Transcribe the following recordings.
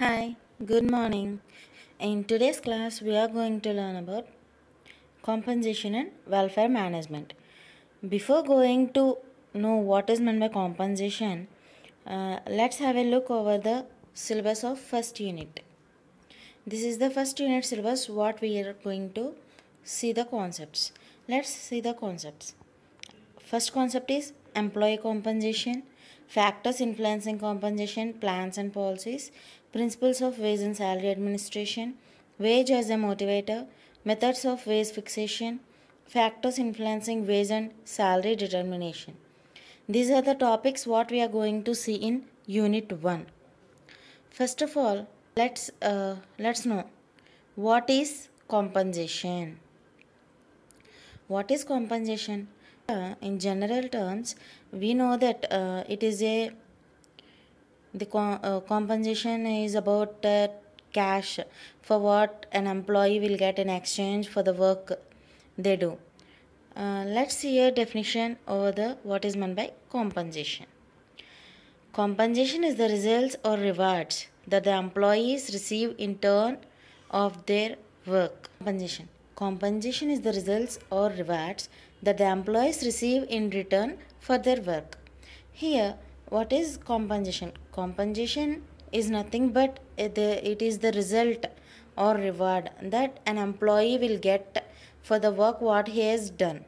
Hi, good morning. In today's class, we are going to learn about compensation and welfare management. Before going to know what is meant by compensation, uh, let's have a look over the syllabus of first unit. This is the first unit syllabus what we are going to see the concepts. Let's see the concepts. First concept is employee compensation, factors influencing compensation, plans and policies, Principles of wage and salary administration, wage as a motivator, methods of wage fixation, factors influencing wage and salary determination. These are the topics what we are going to see in unit 1. First of all, let's uh, let's know what is compensation. What is compensation? Uh, in general terms, we know that uh, it is a the co- uh, compensation is about uh, cash for what an employee will get in exchange for the work they do. Uh, let's see a definition over the what is meant by compensation. Compensation is the results or rewards that the employees receive in turn of their work. Compensation. Compensation is the results or rewards that the employees receive in return for their work. Here, what is compensation? Compensation is nothing but it is the result or reward that an employee will get for the work what he has done.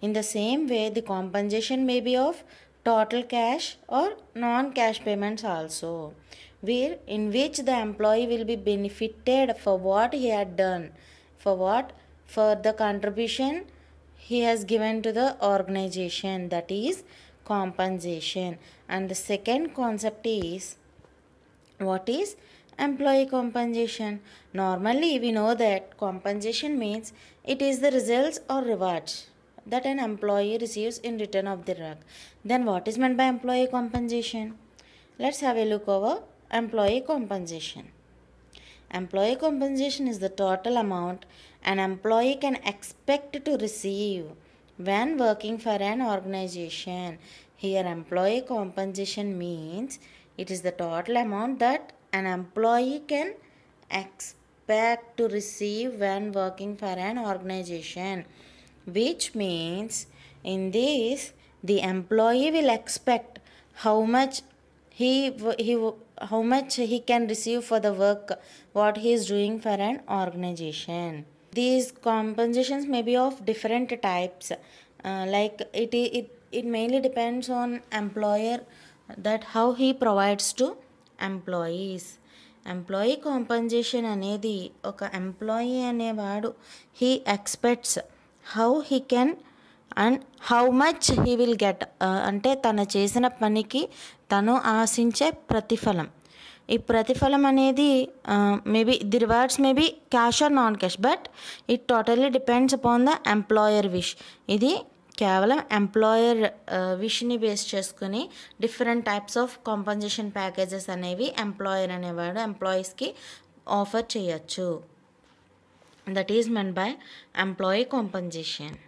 In the same way, the compensation may be of total cash or non-cash payments also, where in which the employee will be benefited for what he had done, for what for the contribution he has given to the organization that is compensation and the second concept is what is employee compensation normally we know that compensation means it is the results or rewards that an employee receives in return of the work then what is meant by employee compensation let's have a look over employee compensation employee compensation is the total amount an employee can expect to receive when working for an organization. Here employee compensation means it is the total amount that an employee can expect to receive when working for an organization which means in this the employee will expect how much he he how much he can receive for the work what he is doing for an organization these compensations may be of different types uh, like it, it it mainly depends on employer that how he provides to employees employee compensation అనేది ఒక employee అనేవాడు he expects how he can and how much he will get అంటే తను చేసిన పనికి తను ఆశించే ప్రతిఫలం ఈ ప్రతిఫలం అనేది maybe the rewards maybe cash or non cash but it totally depends upon the employer wish ఇది కేవలం ఎంప్లాయర్ విష్ని బేస్ చేసుకుని different types of compensation packages అనేవి ఎంప్లాయర్ అనేవాడు ఎంప్లాయీస్కి ఆఫర్ చేయొచ్చు that is meant by employee compensation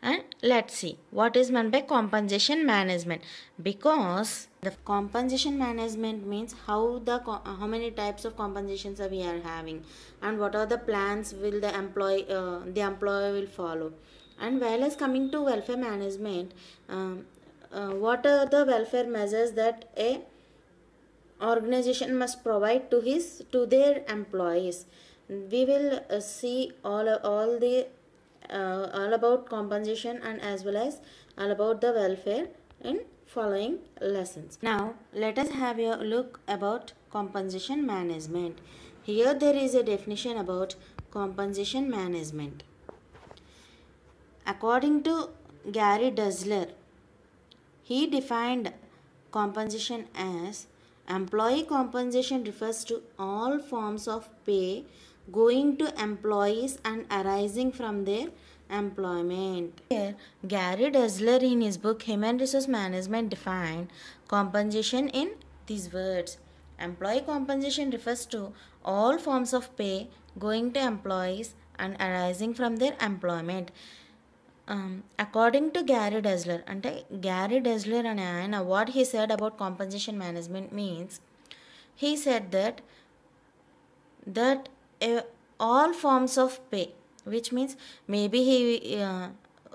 and let's see what is meant by compensation management because the compensation management means how the uh, how many types of compensations are we are having and what are the plans will the employee uh, the employer will follow and whereas as coming to welfare management um, uh, what are the welfare measures that a organization must provide to his to their employees we will uh, see all all the uh, all about compensation and as well as all about the welfare in following lessons. Now let us have a look about compensation management. Here there is a definition about compensation management. According to Gary Dusler, he defined compensation as employee compensation refers to all forms of pay going to employees and arising from their employment. Here, Gary Dessler in his book Human Resource Management defined compensation in these words. Employee compensation refers to all forms of pay going to employees and arising from their employment. Um, according to Gary Desler, and Gary Dessler and ఆయన what he said about compensation management means he said that all forms of pay which means maybe he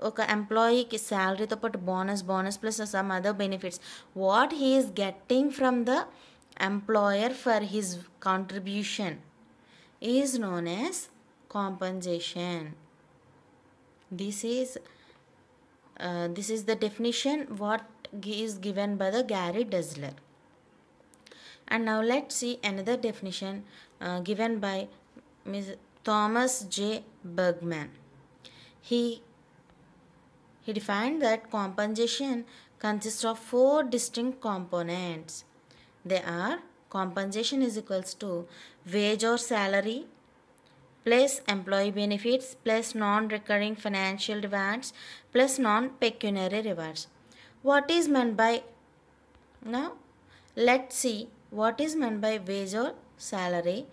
okay uh, employee salary to bonus bonus plus some other benefits what he is getting from the employer for his contribution is known as compensation this is uh, this is the definition what is given by the Gary Desler and now let's see another definition uh, given by Thomas J. Bergman. He, he defined that compensation consists of four distinct components. They are compensation is equals to wage or salary plus employee benefits plus non-recurring financial rewards plus non-pecuniary rewards. What is meant by now? Let's see what is meant by wage or salary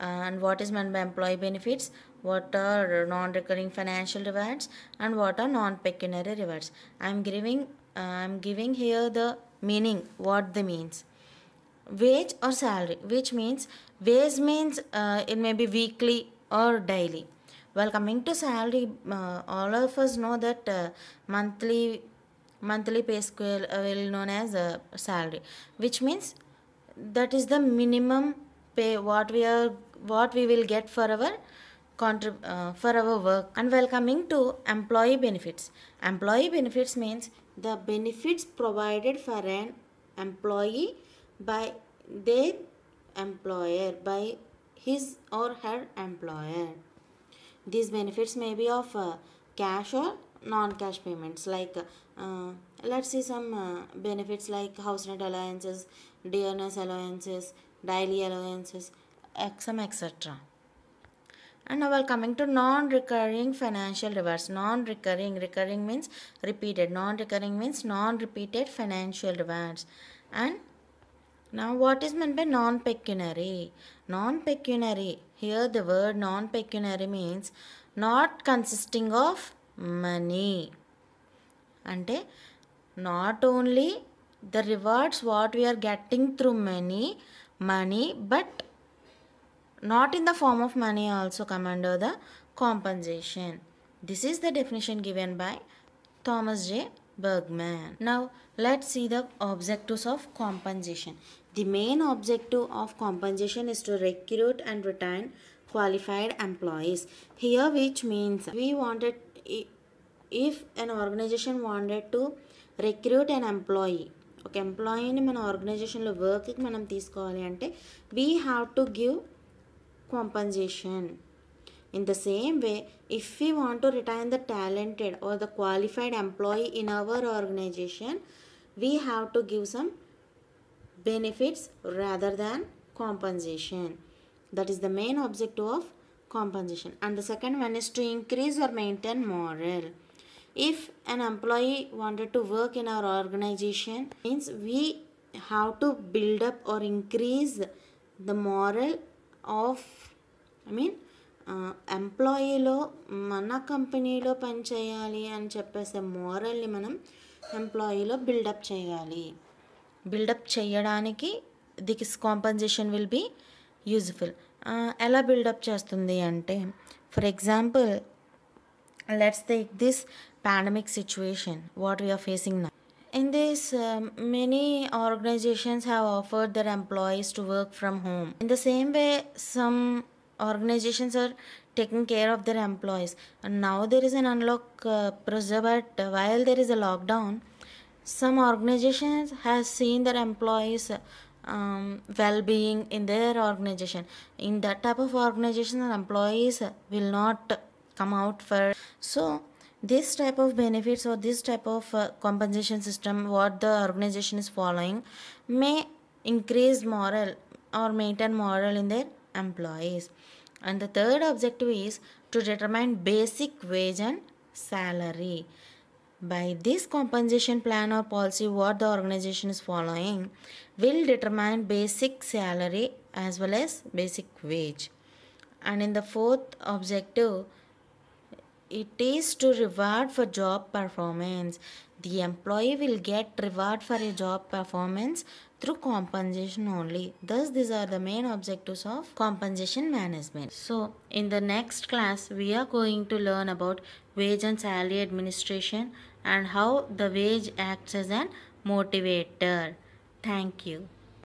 and what is meant by employee benefits what are non-recurring financial rewards and what are non-pecuniary rewards i'm giving uh, i'm giving here the meaning what they means wage or salary which means wage means uh, it may be weekly or daily while coming to salary uh, all of us know that uh, monthly monthly pay scale uh, well known as uh, salary which means that is the minimum pay what we are what we will get for our contrib- uh, for our work and welcoming to employee benefits employee benefits means the benefits provided for an employee by their employer by his or her employer these benefits may be of uh, cash or non-cash payments like uh, let's see some uh, benefits like house rent allowances dearness allowances daily allowances XM, etc. And now we are coming to non-recurring financial rewards. Non-recurring, recurring means repeated. Non-recurring means non-repeated financial rewards. And now what is meant by non-pecuniary? Non-pecuniary. Here the word non-pecuniary means not consisting of money. And not only the rewards what we are getting through money, money but not in the form of money also come under the compensation. This is the definition given by Thomas J. Bergman. Now let's see the objectives of compensation. The main objective of compensation is to recruit and retain qualified employees. Here which means we wanted if an organization wanted to recruit an employee ఒక ఎంప్లాయీని మన ఆర్గనైజేషన్లో వర్క్కి మనం తీసుకోవాలి అంటే we have to give compensation. In the same way, if we want to retain the talented or the qualified employee in our organization, we have to give some benefits rather than compensation. That is the main objective of compensation. And the second one is to increase or maintain morale. If an employee wanted to work in our organization, means we have to build up or increase the morale of I mean ఎంప్లాయీలో మన కంపెనీలో పనిచేయాలి అని చెప్పేసే మోరల్ని మనం ఎంప్లాయీలో build up చేయాలి బిల్డప్ చేయడానికి this compensation will be useful ఎలా బిల్డప్ చేస్తుంది అంటే for example let's take this pandemic situation what we are facing నా In this, um, many organizations have offered their employees to work from home. In the same way, some organizations are taking care of their employees. And now there is an unlock uh, procedure, but while there is a lockdown, some organizations has seen their employees um, well-being in their organization. In that type of organization, employees will not come out for. So this type of benefits or this type of uh, compensation system what the organization is following may increase morale or maintain morale in their employees and the third objective is to determine basic wage and salary by this compensation plan or policy what the organization is following will determine basic salary as well as basic wage and in the fourth objective it is to reward for job performance. The employee will get reward for a job performance through compensation only. Thus, these are the main objectives of compensation management. So, in the next class, we are going to learn about wage and salary administration and how the wage acts as an motivator. Thank you.